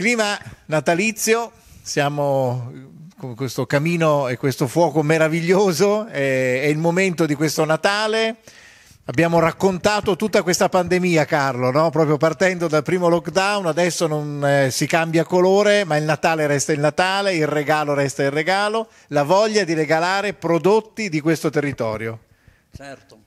Clima natalizio, siamo con questo camino e questo fuoco meraviglioso, è il momento di questo Natale. Abbiamo raccontato tutta questa pandemia, Carlo, no? proprio partendo dal primo lockdown, adesso non eh, si cambia colore, ma il Natale resta il Natale, il regalo resta il regalo, la voglia di regalare prodotti di questo territorio. Certo,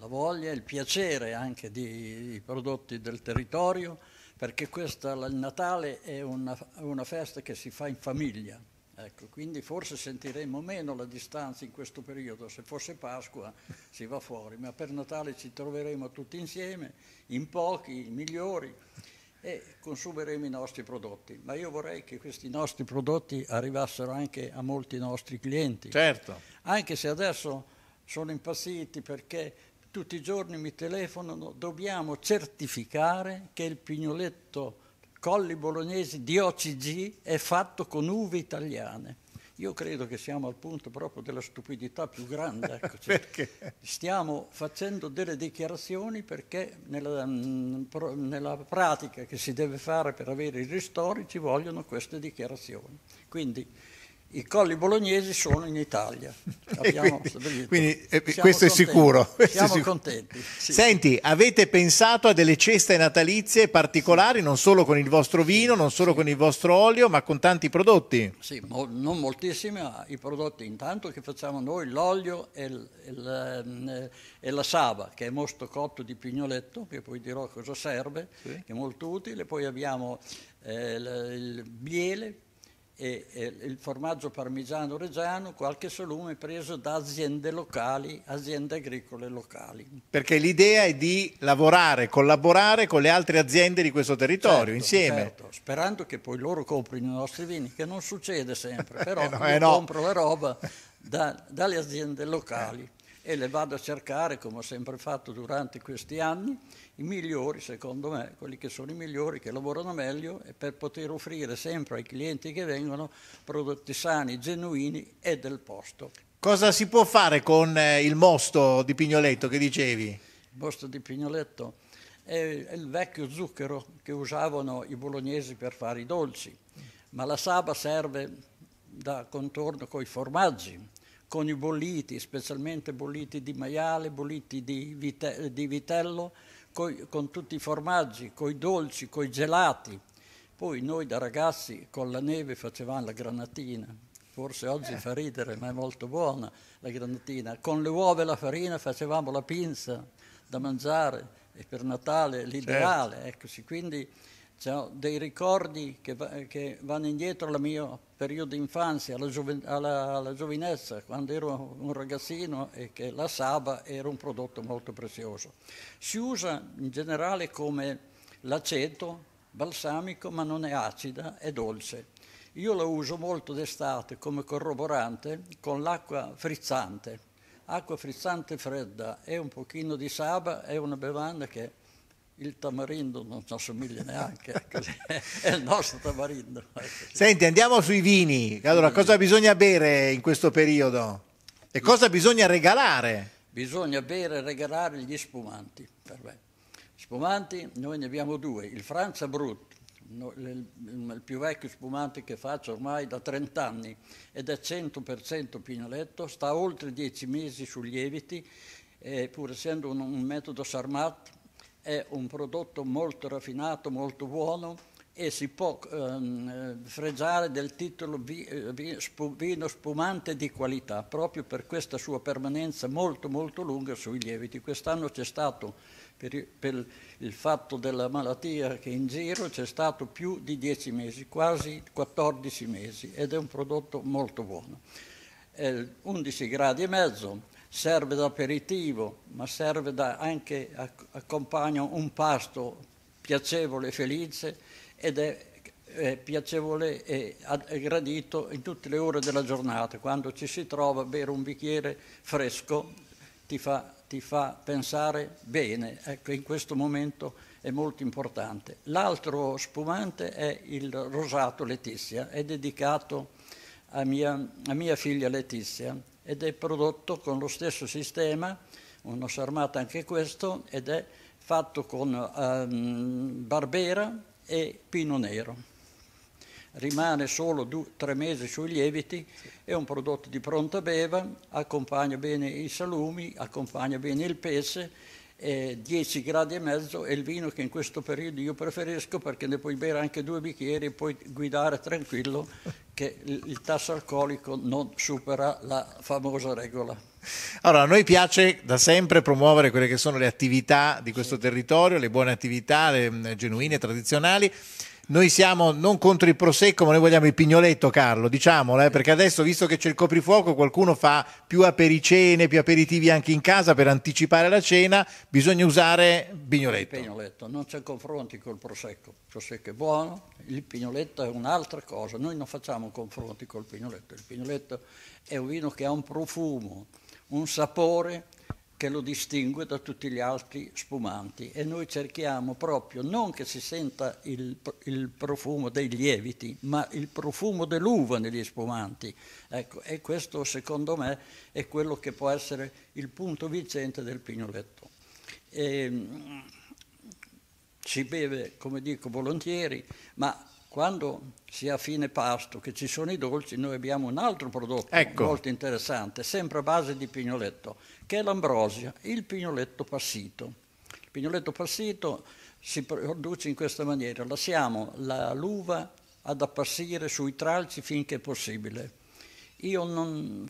la voglia e il piacere anche dei prodotti del territorio, perché questa, il Natale è una, una festa che si fa in famiglia. Ecco, quindi forse sentiremo meno la distanza in questo periodo, se fosse Pasqua si va fuori, ma per Natale ci troveremo tutti insieme, in pochi, i migliori, e consumeremo i nostri prodotti. Ma io vorrei che questi nostri prodotti arrivassero anche a molti nostri clienti. Certo. Anche se adesso sono impazziti perché tutti i giorni mi telefonano, dobbiamo certificare che il pignoletto Colli Bolognesi di OCG è fatto con uve italiane. Io credo che siamo al punto proprio della stupidità più grande. Ecco, cioè, stiamo facendo delle dichiarazioni perché nella, mm, nella, pratica che si deve fare per avere i ristori ci vogliono queste dichiarazioni. Quindi i colli bolognesi sono in Italia. Abbiamo quindi, quindi eh, questo contenti, è sicuro. Questo siamo sicuro. contenti. Sì. Senti, avete pensato a delle ceste natalizie particolari, non solo con il vostro vino, non solo con il vostro olio, ma con tanti prodotti? Sì, mo non moltissimi, ma i prodotti intanto che facciamo noi, l'olio e, ehm, e, la saba, che è mosto cotto di pignoletto, che poi dirò cosa serve, sì. che è molto utile. Poi abbiamo eh, il biele e, e il formaggio parmigiano reggiano, qualche solume preso da aziende locali, aziende agricole locali. Perché l'idea è di lavorare, collaborare con le altre aziende di questo territorio certo, insieme. Certo, sperando che poi loro comprino i nostri vini, che non succede sempre, eh, però eh no, io eh no. compro la roba da, dalle aziende locali e le vado a cercare, come ho sempre fatto durante questi anni, i migliori, secondo me, quelli che sono i migliori, che lavorano meglio e per poter offrire sempre ai clienti che vengono prodotti sani, genuini e del posto. Cosa si può fare con eh, il mosto di Pignoletto che dicevi? Il mosto di Pignoletto è il vecchio zucchero che usavano i bolognesi per fare i dolci, ma la saba serve da contorno con i formaggi con i bolliti, specialmente bolliti di maiale, bolliti di, vite, di vitello, coi, con tutti i formaggi, con i dolci, con i gelati. Poi noi da ragazzi con la neve facevamo la granatina, forse oggi eh. fa ridere ma è molto buona la granatina, con le uova e la farina facevamo la pinza da mangiare e per Natale l'ideale, certo. eccoci, quindi cioè, dei ricordi che, va, che, vanno indietro al mio periodo di infanzia, alla, giovi, alla, alla, giovinezza, quando ero un ragazzino e che la saba era un prodotto molto prezioso. Si usa in generale come l'aceto balsamico, ma non è acida, è dolce. Io la uso molto d'estate come corroborante con l'acqua frizzante. Acqua frizzante fredda e un pochino di saba è una bevanda che il tamarindo non ci assomiglia neanche, ecco, è il nostro tamarindo. Senti, andiamo sui vini. Allora, cosa bisogna bere in questo periodo? E cosa bisogna regalare? Bisogna bere e regalare gli spumanti, per me. Spumanti noi ne abbiamo due, il Francia Brut, il più vecchio spumante che faccio ormai da 30 anni ed è 100% pinoletto, sta oltre 10 mesi su lieviti, e pur essendo un, un metodo Sarmat è un prodotto molto raffinato, molto buono e si può ehm, eh, fregiare del titolo eh, vino spumante di qualità proprio per questa sua permanenza molto molto lunga sui lieviti. Quest'anno c'è stato, per, per il fatto della malattia che è in giro, c'è stato più di 10 mesi, quasi 14 mesi ed è un prodotto molto buono. 11 gradi e mezzo, serve da aperitivo, ma serve da anche accompagna un pasto piacevole e felice ed è, è piacevole e gradito in tutte le ore della giornata. Quando ci si trova a bere un bicchiere fresco ti fa, ti fa pensare bene, ecco in questo momento è molto importante. L'altro spumante è il rosato Letizia, è dedicato a mia, a mia figlia Letizia ed è prodotto con lo stesso sistema, uno sarmata anche questo, ed è fatto con um, barbera e pino nero. Rimane solo due, tre mesi sui lieviti, è un prodotto di pronta beva, accompagna bene i salumi, accompagna bene il pesce, eh, 10 gradi e mezzo è il vino che in questo periodo io preferisco perché ne puoi bere anche due bicchieri e puoi guidare tranquillo che il tasso alcolico non supera la famosa regola. Allora, a noi piace da sempre promuovere quelle che sono le attività di questo sì. territorio, le buone attività, le mm, genuine, tradizionali. Noi siamo non contro il prosecco, ma noi vogliamo il pignoletto, Carlo, diciamolo, eh, perché adesso, visto che c'è il coprifuoco, qualcuno fa più apericene, più aperitivi anche in casa per anticipare la cena, bisogna usare pignoletto. Il pignoletto, non c'è confronti col prosecco. Il prosecco è buono, il pignoletto è un'altra cosa. Noi non facciamo confronti col pignoletto. Il pignoletto è un vino che ha un profumo, un sapore che lo distingue da tutti gli altri spumanti e noi cerchiamo proprio non che si senta il, il profumo dei lieviti, ma il profumo dell'uva negli spumanti. Ecco, e questo secondo me è quello che può essere il punto vincente del pignoletto. E, ehm, si beve, come dico, volentieri, ma quando si è a fine pasto, che ci sono i dolci, noi abbiamo un altro prodotto ecco. molto interessante, sempre a base di pignoletto, che è l'ambrosia, il pignoletto passito. Il pignoletto passito si produce in questa maniera, lasciamo la l'uva ad appassire sui tralci finché è possibile. Io non,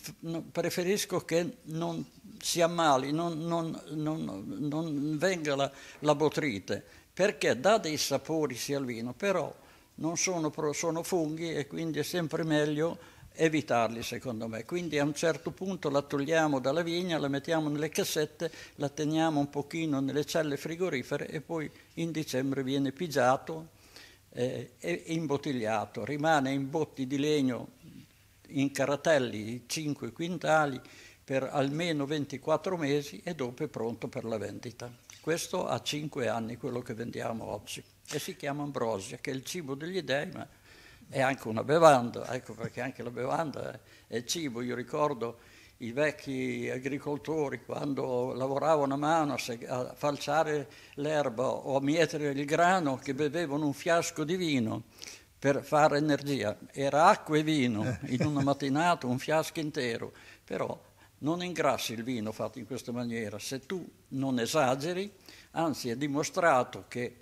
preferisco che non si ammali, non, non, non venga la, la botrite, perché dà dei sapori sia al vino, però non sono, sono funghi e quindi è sempre meglio evitarli secondo me. Quindi a un certo punto la togliamo dalla vigna, la mettiamo nelle cassette, la teniamo un pochino nelle celle frigorifere e poi in dicembre viene pigiato eh, e imbottigliato. Rimane in botti di legno in caratelli 5 quintali per almeno 24 mesi e dopo è pronto per la vendita. Questo a 5 anni quello che vendiamo oggi e si chiama ambrosia, che è il cibo degli dèi, ma è anche una bevanda, ecco perché anche la bevanda è cibo. Io ricordo i vecchi agricoltori quando lavoravano a mano a falciare l'erba o a mietere il grano che bevevano un fiasco di vino per fare energia. Era acqua e vino in una mattinata, un fiasco intero, però non ingrassi il vino fatto in questa maniera. Se tu non esageri, anzi è dimostrato che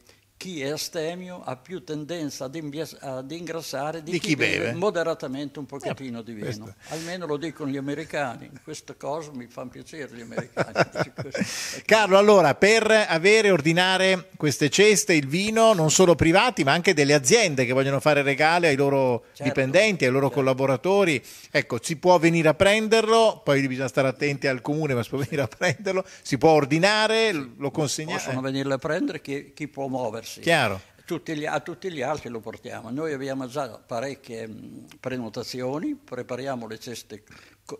chi è astemio ha più tendenza ad, imbias- ad ingrassare di, di chi, chi beve. moderatamente un pochettino eh, di vino. Questo. Almeno lo dicono gli americani. Questa cosa mi fa piacere gli americani. Carlo, allora, per avere, ordinare queste ceste, il vino, non solo privati, ma anche delle aziende che vogliono fare regale ai loro certo, dipendenti, ai loro certo. collaboratori, ecco, si può venire a prenderlo, poi bisogna stare attenti al comune, ma si può venire a prenderlo, si può ordinare, lo consegnare. Possono eh. venirle a prendere chi, chi può muoversi grossi. Chiaro. Tutti gli, a tutti gli altri lo portiamo. Noi abbiamo già parecchie mm, prenotazioni, prepariamo le ceste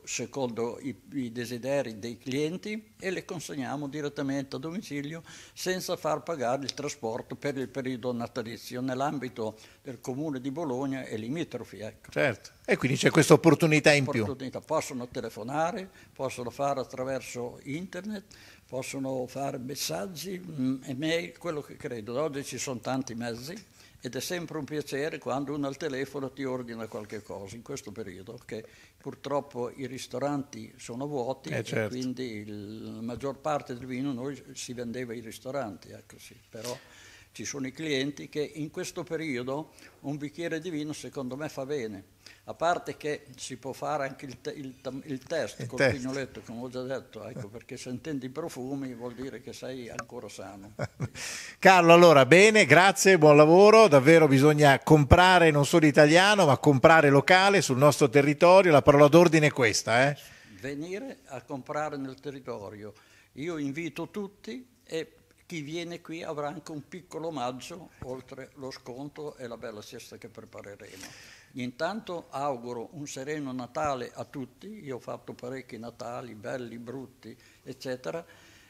secondo i, i, desideri dei clienti e le consegniamo direttamente a domicilio senza far pagare il trasporto per il periodo natalizio nell'ambito del comune di Bologna e limitrofi. Ecco. Certo, e quindi c'è questa opportunità in opportunità. più. Possono telefonare, possono fare attraverso internet, possono fare messaggi, mm, email, quello che credo. Oggi ci sono tanti mezzi ed è sempre un piacere quando uno al telefono ti ordina qualche cosa in questo periodo che purtroppo i ristoranti sono vuoti eh certo. e quindi la maggior parte del vino noi si vendeva ai ristoranti, ecco sì, però ci sono i clienti che in questo periodo un bicchiere di vino secondo me fa bene. A parte che si può fare anche il, te, il, il test il col test. pignoletto, come ho già detto, ecco, perché sentendo i profumi vuol dire che sei ancora sano. Carlo, allora bene, grazie, buon lavoro. Davvero bisogna comprare non solo italiano, ma comprare locale sul nostro territorio. La parola d'ordine è questa. Eh? Venire a comprare nel territorio. Io invito tutti e chi viene qui avrà anche un piccolo omaggio oltre lo sconto e la bella siesta che prepareremo. Intanto auguro un sereno Natale a tutti, io ho fatto parecchi Natali, belli, brutti, eccetera,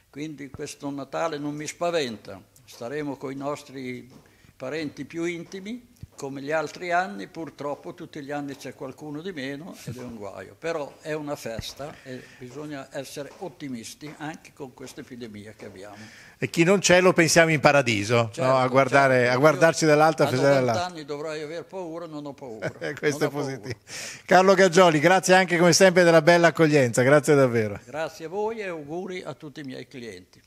quindi questo Natale non mi spaventa, staremo con i nostri parenti più intimi come gli altri anni, purtroppo tutti gli anni c'è qualcuno di meno ed è un guaio, però è una festa e bisogna essere ottimisti anche con questa epidemia che abbiamo. E chi non c'è lo pensiamo in paradiso, certo, no? a, guardare, certo. a, guardarci dall'alto a festeggiare dall'alto. A 90 anni dovrai aver paura, non ho paura. Eh, questo non è positivo. Carlo Gaggioli, grazie anche come sempre della bella accoglienza, grazie davvero. Grazie a voi e auguri a tutti i miei clienti.